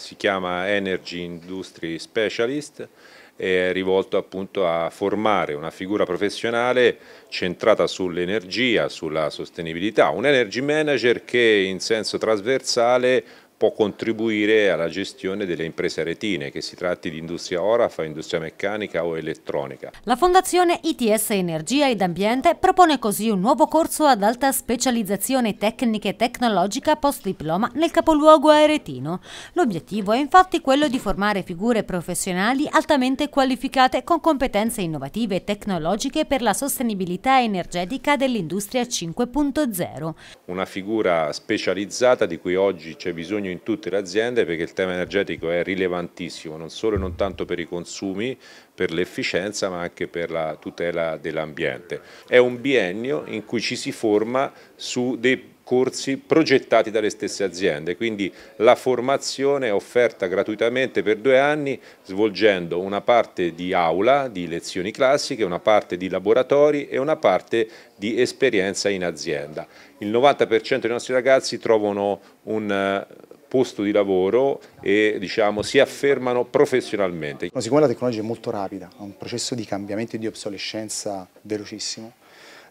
Si chiama Energy Industry Specialist è rivolto appunto a formare una figura professionale centrata sull'energia, sulla sostenibilità, un energy manager che in senso trasversale può contribuire alla gestione delle imprese retine, che si tratti di industria orafa, industria meccanica o elettronica. La Fondazione ITS Energia ed Ambiente propone così un nuovo corso ad alta specializzazione tecnica e tecnologica post diploma nel capoluogo aretino. L'obiettivo è infatti quello di formare figure professionali altamente qualificate con competenze innovative e tecnologiche per la sostenibilità energetica dell'industria 5.0. Una figura specializzata di cui oggi c'è bisogno in tutte le aziende perché il tema energetico è rilevantissimo, non solo e non tanto per i consumi, per l'efficienza ma anche per la tutela dell'ambiente. È un biennio in cui ci si forma su dei corsi progettati dalle stesse aziende, quindi la formazione è offerta gratuitamente per due anni svolgendo una parte di aula, di lezioni classiche, una parte di laboratori e una parte di esperienza in azienda. Il 90% dei nostri ragazzi trovano un eh, posto di lavoro e diciamo, si affermano professionalmente. Ma siccome la tecnologia è molto rapida, ha un processo di cambiamento e di obsolescenza velocissimo,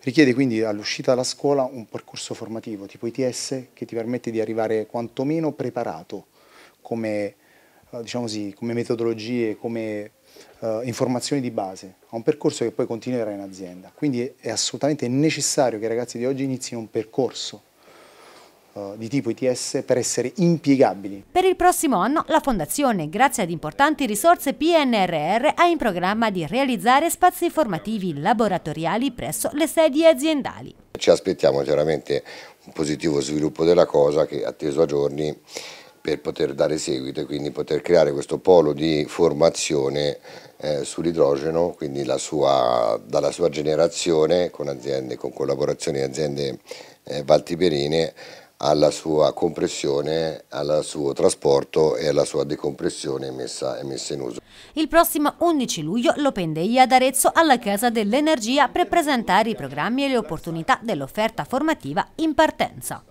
richiede quindi all'uscita dalla scuola un percorso formativo tipo ITS che ti permette di arrivare quantomeno preparato come, eh, diciamo così, come metodologie, come Uh, informazioni di base, a un percorso che poi continuerà in azienda. Quindi è assolutamente necessario che i ragazzi di oggi inizino un percorso eh, di tipo ITS per essere impiegabili. Per il prossimo anno la Fondazione, grazie ad importanti risorse PNRR, ha in programma di realizzare spazi formativi laboratoriali presso le sedi aziendali. Ci aspettiamo chiaramente un positivo sviluppo della cosa che atteso a giorni per poter dare seguito e quindi poter creare questo polo di formazione eh, sull'idrogeno, quindi sua, dalla sua generazione con, aziende, con collaborazioni di aziende eh, valtiperine alla sua compressione, al suo trasporto e alla sua decompressione messa, messa in uso. Il prossimo 11 luglio l'Open Day ad Arezzo alla Casa dell'Energia per presentare i programmi e le opportunità dell'offerta formativa in partenza.